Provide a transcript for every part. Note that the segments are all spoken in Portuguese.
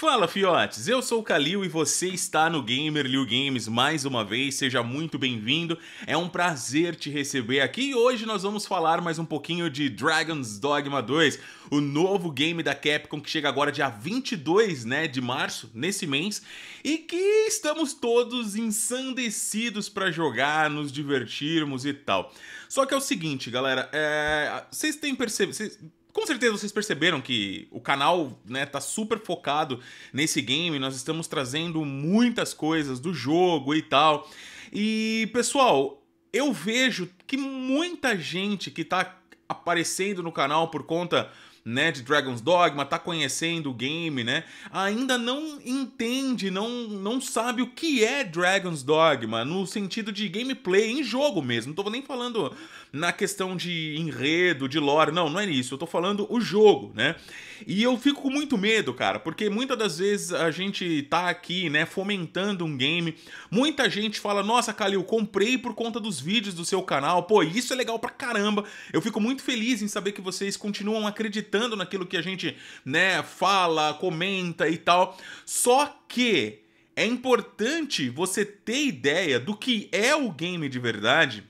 Fala fiotes, eu sou o Kalil e você está no Gamer Liu Games mais uma vez, seja muito bem-vindo. É um prazer te receber aqui e hoje nós vamos falar mais um pouquinho de Dragon's Dogma 2, o novo game da Capcom que chega agora dia 22, né, de março, nesse mês, e que estamos todos ensandecidos para jogar, nos divertirmos e tal. Só que é o seguinte, galera, é... vocês têm percebido com certeza vocês perceberam que o canal né, tá super focado nesse game, nós estamos trazendo muitas coisas do jogo e tal. E pessoal, eu vejo que muita gente que tá aparecendo no canal por conta né, de Dragon's Dogma, tá conhecendo o game, né, ainda não entende, não, não sabe o que é Dragon's Dogma no sentido de gameplay, em jogo mesmo. Não tô nem falando na questão de enredo, de lore, não, não é isso. Eu tô falando o jogo, né? E eu fico com muito medo, cara, porque muitas das vezes a gente tá aqui, né, fomentando um game. Muita gente fala: "Nossa, Calil, comprei por conta dos vídeos do seu canal. Pô, isso é legal pra caramba. Eu fico muito feliz em saber que vocês continuam acreditando acreditando naquilo que a gente, né, fala, comenta e tal. Só que é importante você ter ideia do que é o game de verdade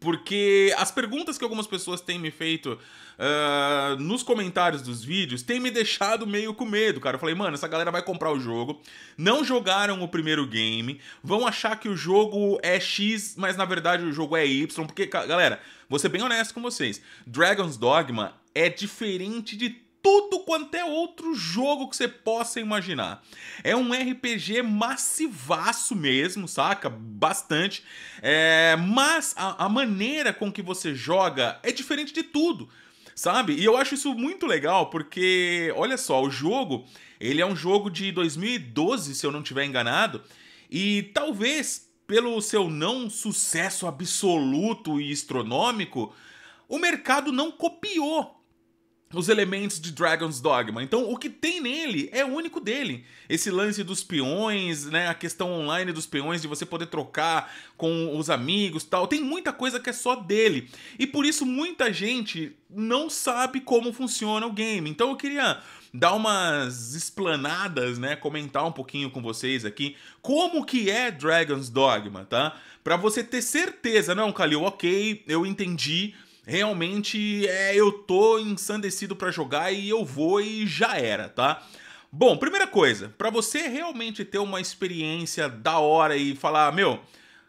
porque as perguntas que algumas pessoas têm me feito uh, nos comentários dos vídeos têm me deixado meio com medo, cara. Eu falei, mano, essa galera vai comprar o jogo, não jogaram o primeiro game, vão achar que o jogo é X, mas na verdade o jogo é Y. Porque, galera, vou ser bem honesto com vocês: Dragon's Dogma é diferente de tudo quanto é outro jogo que você possa imaginar. É um RPG massivaço mesmo, saca? Bastante. É, mas a, a maneira com que você joga é diferente de tudo sabe? E eu acho isso muito legal porque, olha só, o jogo, ele é um jogo de 2012, se eu não estiver enganado, e talvez pelo seu não sucesso absoluto e astronômico, o mercado não copiou os elementos de Dragon's Dogma. Então, o que tem nele é único dele. Esse lance dos peões, né, a questão online dos peões de você poder trocar com os amigos, tal. Tem muita coisa que é só dele. E por isso muita gente não sabe como funciona o game. Então, eu queria dar umas explanadas, né, comentar um pouquinho com vocês aqui como que é Dragon's Dogma, tá? Para você ter certeza, não, Calil, é OK, eu entendi realmente é, eu tô ensandecido para jogar e eu vou e já era, tá? Bom, primeira coisa, para você realmente ter uma experiência da hora e falar, meu,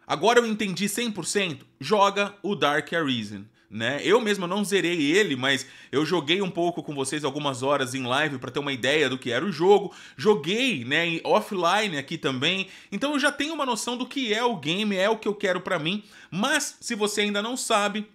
agora eu entendi 100%, joga o Dark Arisen. Né? Eu mesmo não zerei ele, mas eu joguei um pouco com vocês algumas horas em live para ter uma ideia do que era o jogo. Joguei, né, offline aqui também. Então eu já tenho uma noção do que é o game, é o que eu quero para mim. Mas se você ainda não sabe,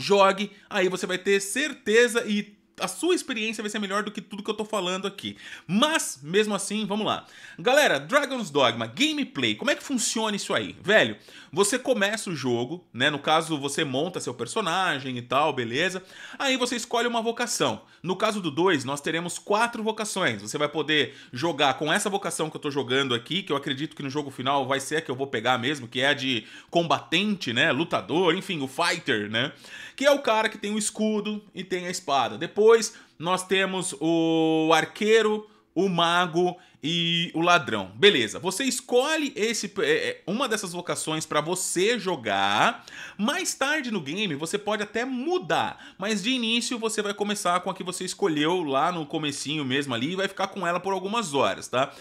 jogue, aí você vai ter certeza e a sua experiência vai ser melhor do que tudo que eu tô falando aqui. Mas, mesmo assim, vamos lá. Galera, Dragon's Dogma, gameplay, como é que funciona isso aí? Velho, você começa o jogo, né? No caso, você monta seu personagem e tal, beleza. Aí você escolhe uma vocação. No caso do 2, nós teremos quatro vocações. Você vai poder jogar com essa vocação que eu tô jogando aqui, que eu acredito que no jogo final vai ser a que eu vou pegar mesmo, que é a de combatente, né? Lutador, enfim, o fighter, né? que é o cara que tem o escudo e tem a espada. Depois nós temos o arqueiro, o mago e o ladrão. Beleza, você escolhe esse é, é, uma dessas vocações para você jogar. Mais tarde no game você pode até mudar, mas de início você vai começar com a que você escolheu lá no comecinho mesmo ali e vai ficar com ela por algumas horas, tá?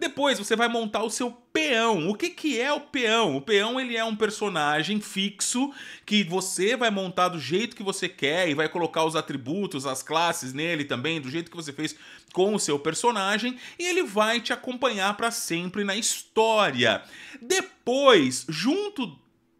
Depois você vai montar o seu peão. O que, que é o peão? O peão ele é um personagem fixo que você vai montar do jeito que você quer e vai colocar os atributos, as classes nele também, do jeito que você fez com o seu personagem, e ele vai te acompanhar para sempre na história. Depois, junto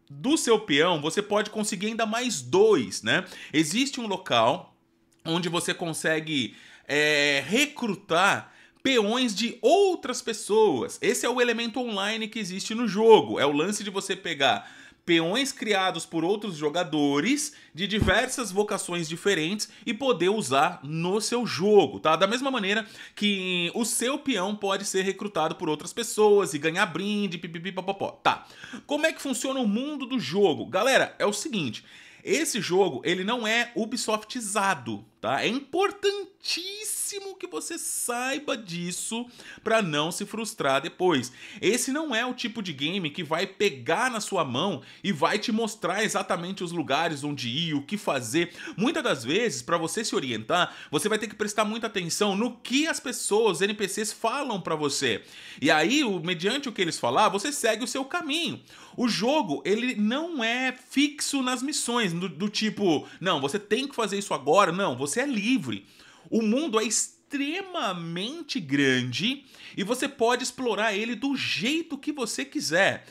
do seu peão, você pode conseguir ainda mais dois, né? Existe um local onde você consegue é, recrutar peões de outras pessoas. Esse é o elemento online que existe no jogo. É o lance de você pegar peões criados por outros jogadores de diversas vocações diferentes e poder usar no seu jogo, tá? Da mesma maneira que o seu peão pode ser recrutado por outras pessoas e ganhar brinde, pipipi, papapó. Tá. Como é que funciona o mundo do jogo? Galera, é o seguinte, esse jogo, ele não é Ubisoftizado, tá? É importantíssimo que você saiba disso para não se frustrar depois. Esse não é o tipo de game que vai pegar na sua mão e vai te mostrar exatamente os lugares onde ir, o que fazer. Muitas das vezes, para você se orientar, você vai ter que prestar muita atenção no que as pessoas, NPCs falam para você. E aí, mediante o que eles falar, você segue o seu caminho. O jogo, ele não é fixo nas missões do, do tipo, não, você tem que fazer isso agora, não, você você é livre. O mundo é extremamente grande e você pode explorar ele do jeito que você quiser.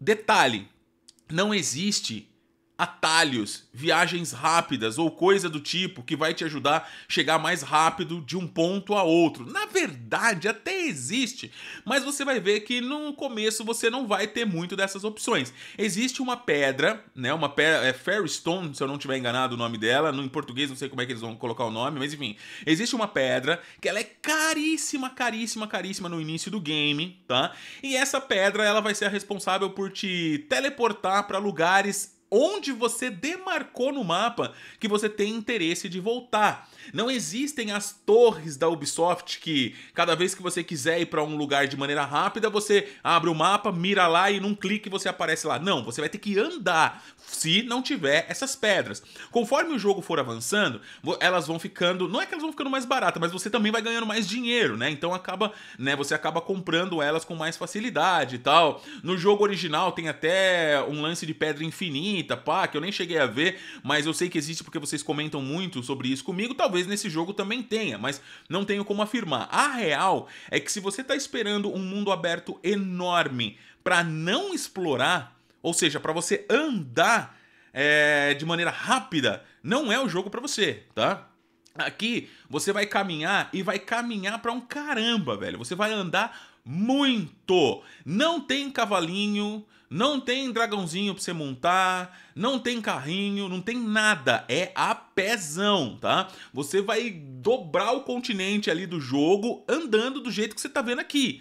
Detalhe: não existe atalhos, viagens rápidas ou coisa do tipo que vai te ajudar a chegar mais rápido de um ponto a outro. Na verdade, até existe, mas você vai ver que no começo você não vai ter muito dessas opções. Existe uma pedra, né, uma pedra, é se eu não tiver enganado o nome dela, no em português não sei como é que eles vão colocar o nome, mas enfim, existe uma pedra que ela é caríssima, caríssima, caríssima no início do game, tá? E essa pedra ela vai ser a responsável por te teleportar para lugares onde você demarcou no mapa que você tem interesse de voltar. Não existem as torres da Ubisoft que cada vez que você quiser ir para um lugar de maneira rápida, você abre o mapa, mira lá e num clique você aparece lá. Não, você vai ter que andar se não tiver essas pedras. Conforme o jogo for avançando, elas vão ficando, não é que elas vão ficando mais baratas, mas você também vai ganhando mais dinheiro, né? Então acaba, né, você acaba comprando elas com mais facilidade e tal. No jogo original tem até um lance de pedra infinita bonita, pá, que eu nem cheguei a ver, mas eu sei que existe porque vocês comentam muito sobre isso comigo. Talvez nesse jogo também tenha, mas não tenho como afirmar. A real é que se você está esperando um mundo aberto enorme para não explorar, ou seja, para você andar é, de maneira rápida, não é o jogo para você, tá? Aqui você vai caminhar e vai caminhar para um caramba, velho. Você vai andar muito. Não tem cavalinho, não tem dragãozinho pra você montar, não tem carrinho, não tem nada. É a pezão, tá? Você vai dobrar o continente ali do jogo andando do jeito que você tá vendo aqui.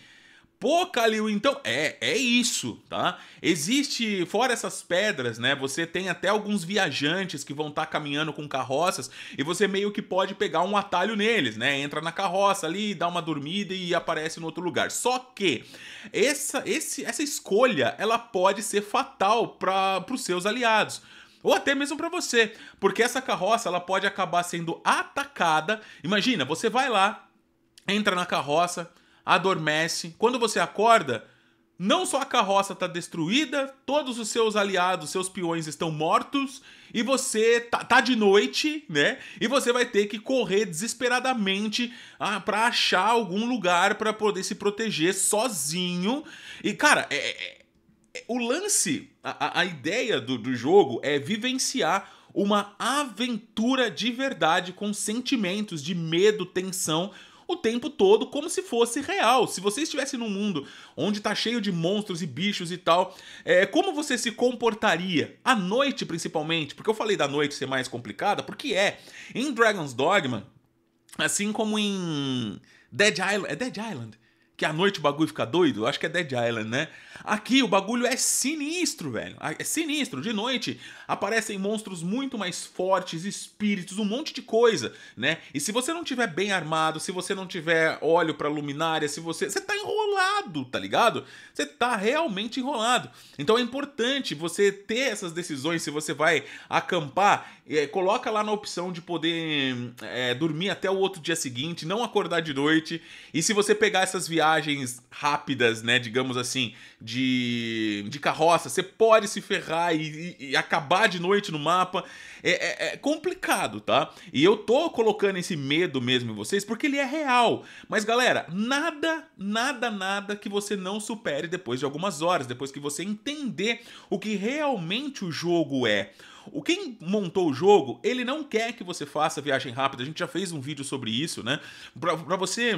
Pô, Calil, então é, é isso, tá? Existe, fora essas pedras, né? Você tem até alguns viajantes que vão estar tá caminhando com carroças e você meio que pode pegar um atalho neles, né? Entra na carroça ali, dá uma dormida e aparece no outro lugar. Só que essa, esse, essa escolha, ela pode ser fatal para os seus aliados ou até mesmo para você, porque essa carroça ela pode acabar sendo atacada. Imagina, você vai lá, entra na carroça, adormece. Quando você acorda, não só a carroça está destruída, todos os seus aliados, seus peões estão mortos, e você tá, tá de noite, né? E você vai ter que correr desesperadamente ah, para achar algum lugar para poder se proteger sozinho. E cara, é, é, é o lance, a, a ideia do, do jogo é vivenciar uma aventura de verdade com sentimentos de medo, tensão o tempo todo como se fosse real. Se você estivesse num mundo onde tá cheio de monstros e bichos e tal, é, como você se comportaria? À noite, principalmente, porque eu falei da noite ser mais complicada, porque é. Em Dragon's Dogma, assim como em Dead Island. É Dead Island. Que à noite o bagulho fica doido? Acho que é Dead Island, né? Aqui o bagulho é sinistro, velho. Ah, é sinistro. De noite aparecem monstros muito mais fortes, espíritos, um monte de coisa, né? E se você não tiver bem armado, se você não tiver óleo para luminária, se você. Você tá enrolado, tá ligado? Você tá realmente enrolado. Então é importante você ter essas decisões. Se você vai acampar, é, coloca lá na opção de poder é, dormir até o outro dia seguinte, não acordar de noite. E se você pegar essas viagens viagens rápidas, né, digamos assim, de, de carroça, você pode se ferrar e, e, e acabar de noite no mapa. É, é, é, complicado, tá? E eu tô colocando esse medo mesmo em vocês porque ele é real. Mas galera, nada, nada, nada que você não supere depois de algumas horas, depois que você entender o que realmente o jogo é. O quem montou o jogo, ele não quer que você faça viagem rápida. A gente já fez um vídeo sobre isso, né? Para pra você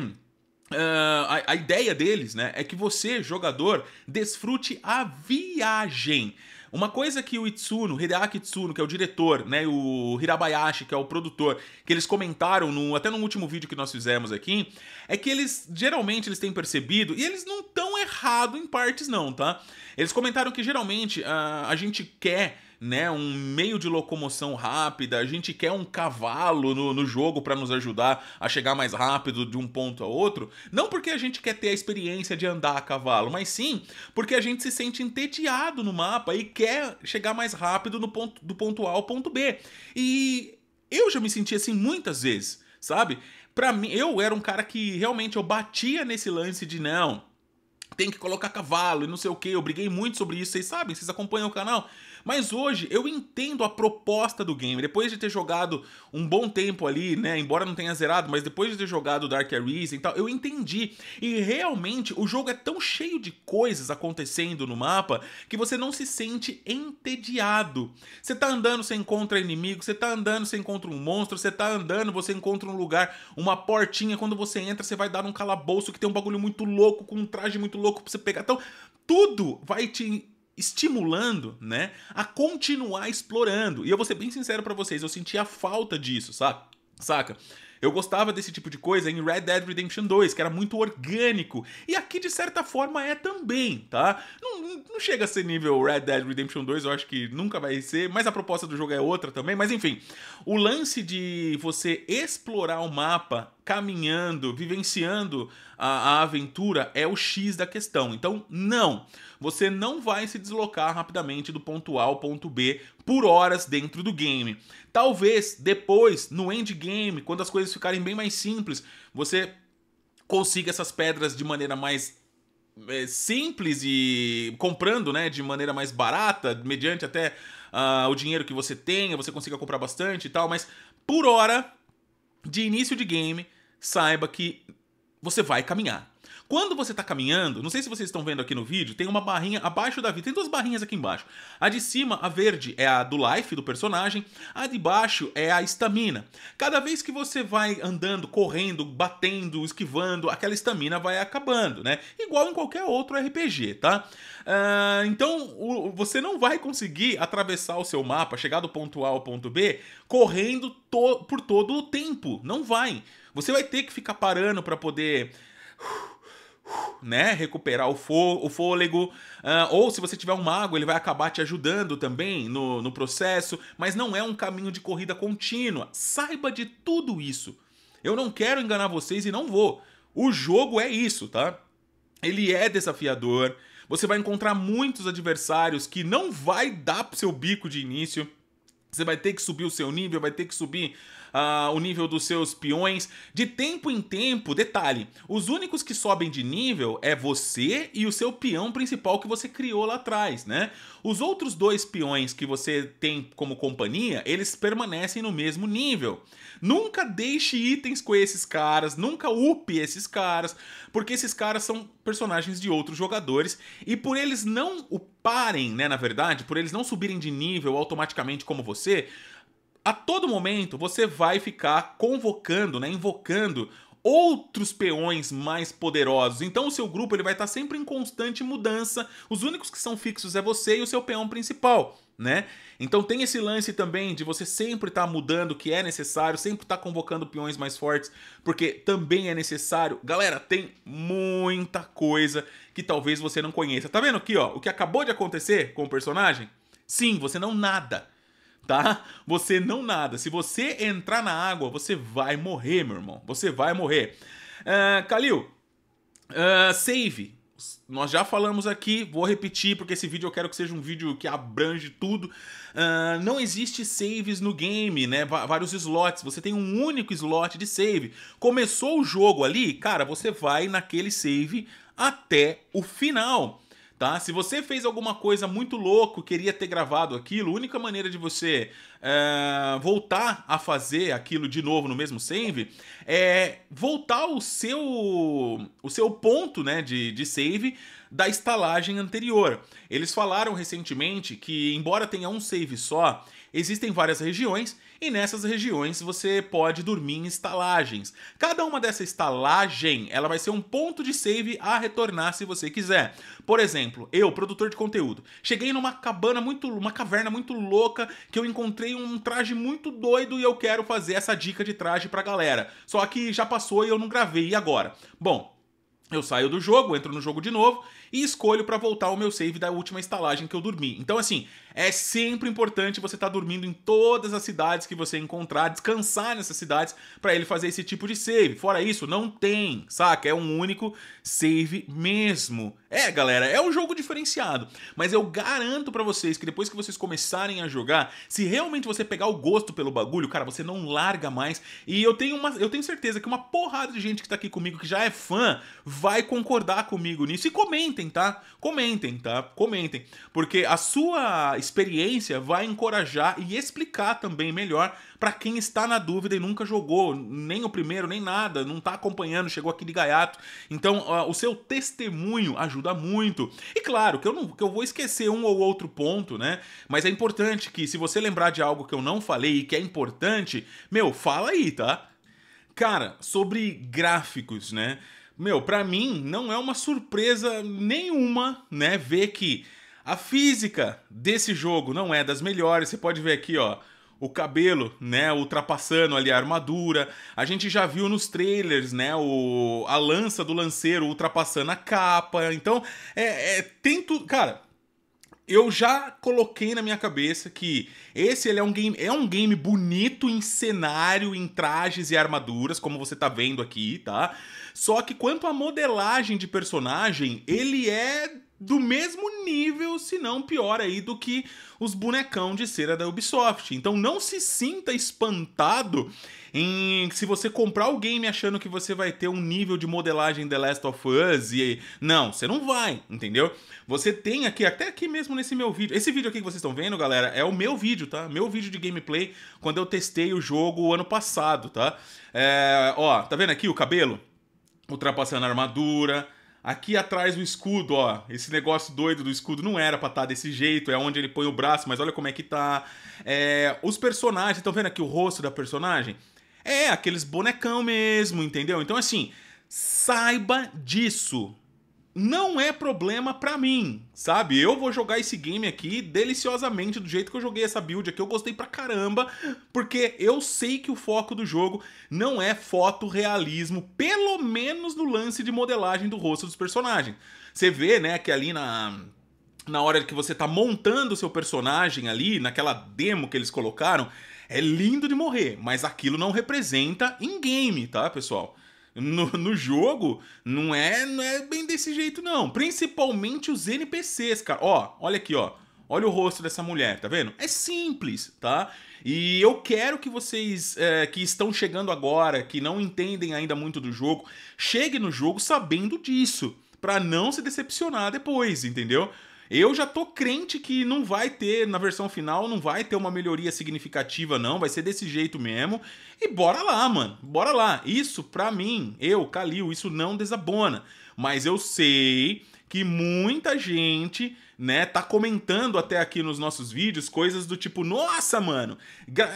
Uh, a, a, ideia deles né, é que você, jogador, desfrute a viagem. Uma coisa que o Itsuno, Hideaki Itsuno, que é o diretor, né, o Hirabayashi, que é o produtor, que eles comentaram no, até no último vídeo que nós fizemos aqui, é que eles geralmente eles têm percebido, e eles não estão errado em partes não, tá? Eles comentaram que geralmente uh, a gente quer né, um meio de locomoção rápida, a gente quer um cavalo no, no jogo para nos ajudar a chegar mais rápido de um ponto a outro, não porque a gente quer ter a experiência de andar a cavalo, mas sim porque a gente se sente entediado no mapa e quer chegar mais rápido no ponto, do ponto A ao ponto B. E eu já me senti assim muitas vezes, sabe? Para mim, eu era um cara que realmente eu batia nesse lance de não, tem que colocar cavalo e não sei o que. Eu briguei muito sobre isso, vocês sabem, vocês acompanham o canal. Mas hoje eu entendo a proposta do game. Depois de ter jogado um bom tempo ali, né? Embora não tenha zerado, mas depois de ter jogado Dark Arisen e tal, eu entendi. E realmente o jogo é tão cheio de coisas acontecendo no mapa que você não se sente entediado. Você tá andando, você encontra inimigo, você tá andando, você encontra um monstro, você tá andando, você encontra um lugar, uma portinha. Quando você entra, você vai dar um calabouço que tem um bagulho muito louco, com um traje muito louco pra você pegar. Então, tudo vai te estimulando, né, a continuar explorando. E eu vou ser bem sincero para vocês, eu sentia falta disso, sabe? Saca? Eu gostava desse tipo de coisa em Red Dead Redemption 2, que era muito orgânico. E aqui, de certa forma, é também, tá? Não, não, chega a ser nível Red Dead Redemption 2, eu acho que nunca vai ser, mas a proposta do jogo é outra também. Mas enfim, o lance de você explorar o mapa caminhando, vivenciando a, a, aventura é o X da questão. Então, não, você não vai se deslocar rapidamente do ponto A ao ponto B por horas dentro do game. Talvez depois, no endgame, quando as coisas ficarem bem mais simples, você consiga essas pedras de maneira mais é, simples e comprando, né, de maneira mais barata, mediante até uh, o dinheiro que você tenha, você consiga comprar bastante e tal, mas por hora de início de game, saiba que você vai caminhar. Quando você está caminhando, não sei se vocês estão vendo aqui no vídeo, tem uma barrinha abaixo da vida, tem duas barrinhas aqui embaixo. A de cima, a verde, é a do life do personagem, a de baixo é a estamina. Cada vez que você vai andando, correndo, batendo, esquivando, aquela estamina vai acabando, né? Igual em qualquer outro RPG, tá? Uh, então, o, você não vai conseguir atravessar o seu mapa, chegar do ponto A ao ponto B, correndo to por todo o tempo. Não vai. Você vai ter que ficar parando para poder né, recuperar o, fô, o fôlego. Uh, ou se você tiver um mago, ele vai acabar te ajudando também no, no processo, mas não é um caminho de corrida contínua. Saiba de tudo isso. Eu não quero enganar vocês e não vou. O jogo é isso, tá? Ele é desafiador. Você vai encontrar muitos adversários que não vai dar pro seu bico de início. Você vai ter que subir o seu nível, vai ter que subir ah, o nível dos seus peões. De tempo em tempo, detalhe, os únicos que sobem de nível é você e o seu peão principal que você criou lá atrás, né? Os outros dois peões que você tem como companhia, eles permanecem no mesmo nível. Nunca deixe itens com esses caras, nunca upe esses caras, porque esses caras são personagens de outros jogadores e por eles não uparem, né, na verdade, por eles não subirem de nível automaticamente como você, a todo momento você vai ficar convocando, né, invocando outros peões mais poderosos. Então o seu grupo ele vai estar tá sempre em constante mudança. Os únicos que são fixos é você e o seu peão principal. Né? Então tem esse lance também de você sempre estar tá mudando o que é necessário, sempre estar tá convocando peões mais fortes, porque também é necessário. Galera, tem muita coisa que talvez você não conheça. Tá vendo aqui, ó, o que acabou de acontecer com o personagem? Sim, você não nada tá? Você não nada. Se você entrar na água, você vai morrer, meu irmão. Você vai morrer. Uh, Kalil, uh, save. Nós já falamos aqui, vou repetir porque esse vídeo eu quero que seja um vídeo que abrange tudo. Uh, não existe saves no game, né? V vários slots. Você tem um único slot de save. Começou o jogo ali, cara, você vai naquele save até o final tá? Se você fez alguma coisa muito louco, queria ter gravado aquilo, a única maneira de você é, voltar a fazer aquilo de novo no mesmo save é voltar o seu o seu ponto, né, de, de save da estalagem anterior. Eles falaram recentemente que, embora tenha um save só, existem várias regiões e nessas regiões você pode dormir em estalagens. Cada uma dessa estalagem, ela vai ser um ponto de save a retornar se você quiser. Por exemplo, eu, produtor de conteúdo, cheguei numa cabana muito, uma caverna muito louca que eu encontrei um traje muito doido e eu quero fazer essa dica de traje pra galera. Só que já passou e eu não gravei e agora. Bom, eu saio do jogo, entro no jogo de novo e escolho para voltar o meu save da última estalagem que eu dormi. Então, assim, é sempre importante você estar tá dormindo em todas as cidades que você encontrar, descansar nessas cidades para ele fazer esse tipo de save. Fora isso, não tem, saca? É um único save mesmo. É, galera, é um jogo diferenciado, mas eu garanto para vocês que depois que vocês começarem a jogar, se realmente você pegar o gosto pelo bagulho, cara, você não larga mais. E eu tenho uma, eu tenho certeza que uma porrada de gente que tá aqui comigo que já é fã vai concordar comigo nisso. E comentem comentem, tá? Comentem, tá? Comentem. Porque a sua experiência vai encorajar e explicar também melhor para quem está na dúvida e nunca jogou, nem o primeiro, nem nada, não tá acompanhando, chegou aqui de gaiato. Então, uh, o seu testemunho ajuda muito. E claro, que eu não que eu vou esquecer um ou outro ponto, né? Mas é importante que se você lembrar de algo que eu não falei e que é importante, meu, fala aí, tá? Cara, sobre gráficos, né? meu, para mim não é uma surpresa nenhuma, né, ver que a física desse jogo não é das melhores. Você pode ver aqui, ó, o cabelo, né, ultrapassando ali a armadura. A gente já viu nos trailers, né, o, a lança do lanceiro ultrapassando a capa. Então, é, é tem tudo, cara. Eu já coloquei na minha cabeça que esse ele é um game é um game bonito em cenário, em trajes e armaduras, como você tá vendo aqui, tá? Só que quanto à modelagem de personagem, ele é do mesmo nível, se não pior aí, do que os bonecão de cera da Ubisoft. Então não se sinta espantado em se você comprar o game achando que você vai ter um nível de modelagem The Last of Us e não, você não vai, entendeu? Você tem aqui até aqui mesmo nesse meu vídeo. Esse vídeo aqui que vocês estão vendo, galera, é o meu vídeo, tá? Meu vídeo de gameplay quando eu testei o jogo ano passado, tá? É, ó, tá vendo aqui o cabelo? ultrapassando a armadura. Aqui atrás o escudo, ó. Esse negócio doido do escudo não era pra estar tá desse jeito. É onde ele põe o braço, mas olha como é que tá. É, os personagens, estão vendo aqui o rosto da personagem? É, aqueles bonecão mesmo, entendeu? Então, assim, saiba disso não é problema para mim, sabe? Eu vou jogar esse game aqui deliciosamente do jeito que eu joguei essa build aqui. Eu gostei pra caramba, porque eu sei que o foco do jogo não é fotorrealismo, pelo menos no lance de modelagem do rosto dos personagens. Você vê, né, que ali na na hora que você tá montando o seu personagem ali, naquela demo que eles colocaram, é lindo de morrer, mas aquilo não representa em game, tá, pessoal? no, no jogo não é, não é bem desse jeito, não. Principalmente os NPCs, cara. Ó, olha aqui, ó. Olha o rosto dessa mulher, tá vendo? É simples, tá? E eu quero que vocês é, que estão chegando agora, que não entendem ainda muito do jogo, cheguem no jogo sabendo disso, para não se decepcionar depois, entendeu? Eu já tô crente que não vai ter, na versão final, não vai ter uma melhoria significativa, não. Vai ser desse jeito mesmo. E bora lá, mano. Bora lá. Isso, pra mim, eu, Kalil, isso não desabona. Mas eu sei que muita gente, né, tá comentando até aqui nos nossos vídeos coisas do tipo, nossa, mano,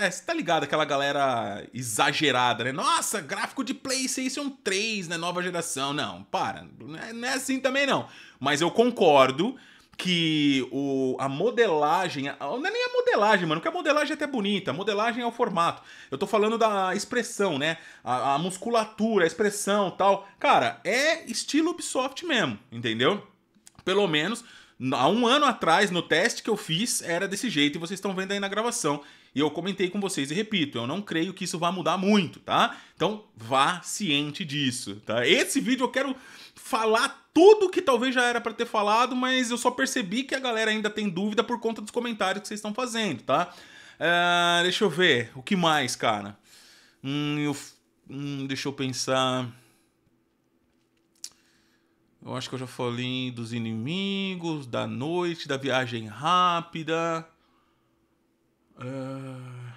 é, você tá ligado aquela galera exagerada, né? Nossa, gráfico de PlayStation 3, né, nova geração. Não, para, é, não é assim também não. Mas eu concordo que o, a modelagem, não é nem a modelagem, mano, porque a modelagem é até bonita, a modelagem é o formato. Eu tô falando da expressão, né? A, a musculatura, a expressão tal. Cara, é estilo Ubisoft mesmo, entendeu? Pelo menos há um ano atrás, no teste que eu fiz, era desse jeito e vocês estão vendo aí na gravação. E eu comentei com vocês e repito, eu não creio que isso vá mudar muito, tá? Então vá ciente disso, tá? Esse vídeo eu quero falar tudo que talvez já era para ter falado, mas eu só percebi que a galera ainda tem dúvida por conta dos comentários que vocês estão fazendo, tá? Uh, deixa eu ver, o que mais, cara? Hum, eu, hum, deixa eu pensar. Eu acho que eu já falei dos inimigos, da noite, da viagem rápida. Uh...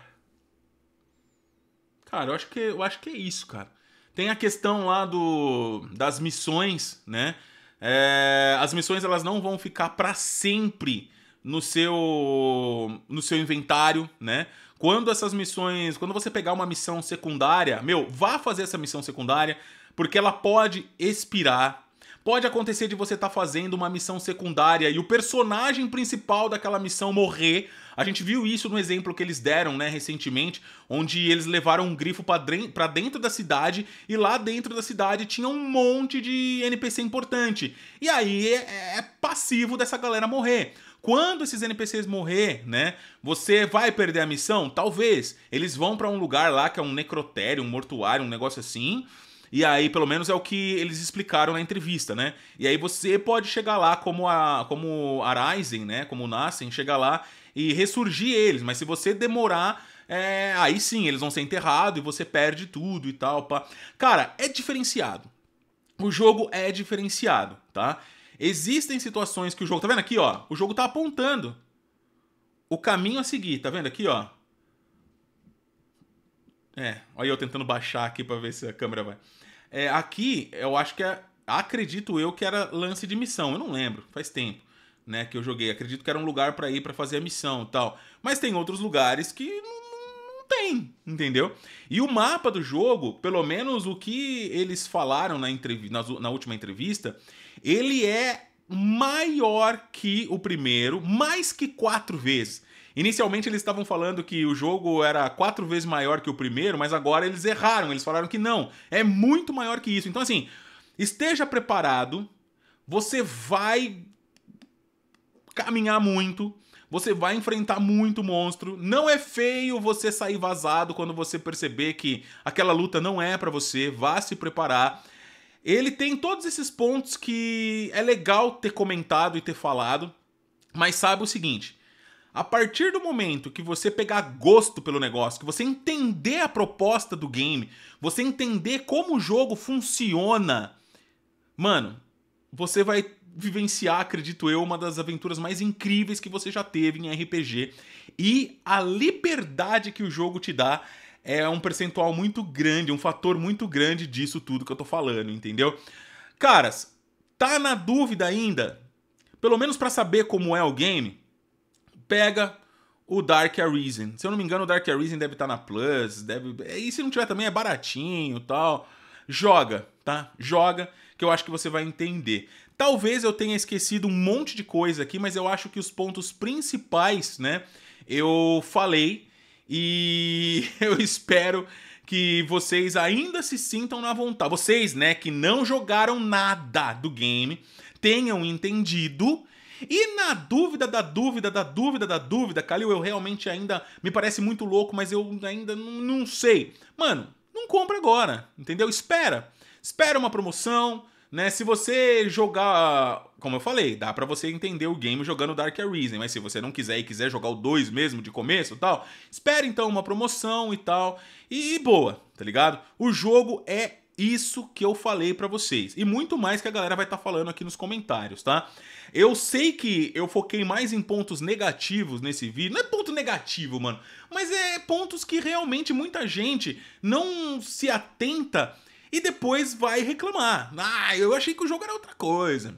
Cara, eu acho que eu acho que é isso, cara. Tem a questão lá do das missões, né? É, as missões elas não vão ficar para sempre no seu no seu inventário, né? Quando essas missões, quando você pegar uma missão secundária, meu, vá fazer essa missão secundária, porque ela pode expirar Pode acontecer de você estar tá fazendo uma missão secundária e o personagem principal daquela missão morrer. A gente viu isso no exemplo que eles deram, né, recentemente, onde eles levaram um grifo para dentro da cidade e lá dentro da cidade tinha um monte de NPC importante. E aí é, é passivo dessa galera morrer quando esses NPCs morrer, né, você vai perder a missão? Talvez. Eles vão para um lugar lá que é um necrotério, um mortuário, um negócio assim. E aí, pelo menos é o que eles explicaram na entrevista, né? E aí você pode chegar lá como a como a Rising, né? Como nascem, chegar lá e ressurgir eles, mas se você demorar é, aí sim, eles vão ser enterrados e você perde tudo e tal. Pá. Cara, é diferenciado. O jogo é diferenciado, tá? Existem situações que o jogo. Tá vendo aqui, ó? O jogo tá apontando o caminho a seguir, tá vendo aqui, ó? É, olha eu tentando baixar aqui pra ver se a câmera vai. É, aqui, eu acho que é, acredito eu que era lance de missão, eu não lembro, faz tempo, né, que eu joguei. Acredito que era um lugar para ir para fazer a missão, tal. Mas tem outros lugares que não, tem, entendeu? E o mapa do jogo, pelo menos o que eles falaram na, na, na última entrevista, ele é maior que o primeiro, mais que quatro vezes. Inicialmente eles estavam falando que o jogo era quatro vezes maior que o primeiro, mas agora eles erraram, eles falaram que não, é muito maior que isso. Então, assim, esteja preparado, você vai caminhar muito. Você vai enfrentar muito monstro. Não é feio você sair vazado quando você perceber que aquela luta não é para você. Vá se preparar. Ele tem todos esses pontos que é legal ter comentado e ter falado, mas sabe o seguinte: a partir do momento que você pegar gosto pelo negócio, que você entender a proposta do game, você entender como o jogo funciona, mano, você vai vivenciar, acredito eu, uma das aventuras mais incríveis que você já teve em RPG. E a liberdade que o jogo te dá é um percentual muito grande, um fator muito grande disso tudo que eu tô falando, entendeu? Caras, tá na dúvida ainda? Pelo menos para saber como é o game, pega o Dark Arisen. Se eu não me engano, o Dark Arisen deve estar tá na Plus, deve... E se não tiver também é baratinho, tal. Joga, tá? Joga, que eu acho que você vai entender. Talvez eu tenha esquecido um monte de coisa aqui, mas eu acho que os pontos principais, né, eu falei e eu espero que vocês ainda se sintam na vontade. Vocês, né, que não jogaram nada do game, tenham entendido e na dúvida da dúvida da dúvida da dúvida, Calil, eu realmente ainda me parece muito louco, mas eu ainda não sei. Mano, não compra agora, entendeu? Espera. Espera uma promoção, né? Se você jogar, como eu falei, dá para você entender o game jogando Dark Arisen, mas se você não quiser e quiser jogar o 2 mesmo de começo e tal, espera então uma promoção e tal. E boa, tá ligado? O jogo é isso que eu falei para vocês e muito mais que a galera vai estar tá falando aqui nos comentários, tá? Eu sei que eu foquei mais em pontos negativos nesse vídeo, não é ponto negativo, mano, mas é pontos que realmente muita gente não se atenta e depois vai reclamar. Ah, eu achei que o jogo era outra coisa.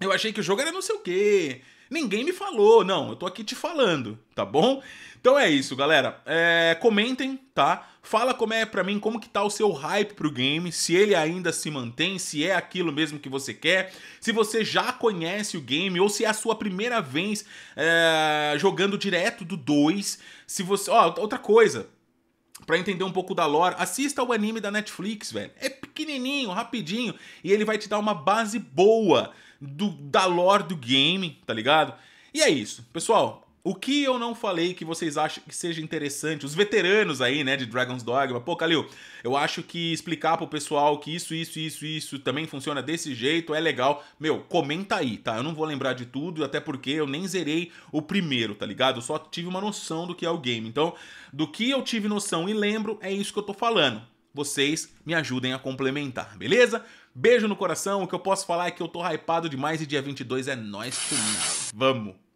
Eu achei que o jogo era não sei o quê. Ninguém me falou. Não, eu tô aqui te falando, tá bom? Então é isso, galera. É, comentem, tá? Fala como é para mim, como que tá o seu hype pro game, se ele ainda se mantém, se é aquilo mesmo que você quer, se você já conhece o game ou se é a sua primeira vez é, jogando direto do 2. Se você, ó, outra coisa, para entender um pouco da lore, assista o anime da Netflix, velho. É pequenininho, rapidinho, e ele vai te dar uma base boa do, da lore do game, tá ligado? E é isso. Pessoal, o que eu não falei que vocês acham que seja interessante? Os veteranos aí, né, de Dragon's Dogma. Pô, Calil, eu acho que explicar pro pessoal que isso, isso, isso, isso também funciona desse jeito é legal. Meu, comenta aí, tá? Eu não vou lembrar de tudo, até porque eu nem zerei o primeiro, tá ligado? Eu só tive uma noção do que é o game. Então, do que eu tive noção e lembro, é isso que eu tô falando. Vocês me ajudem a complementar, beleza? Beijo no coração, o que eu posso falar é que eu tô hypado demais e dia 22 é nós final. Vamos!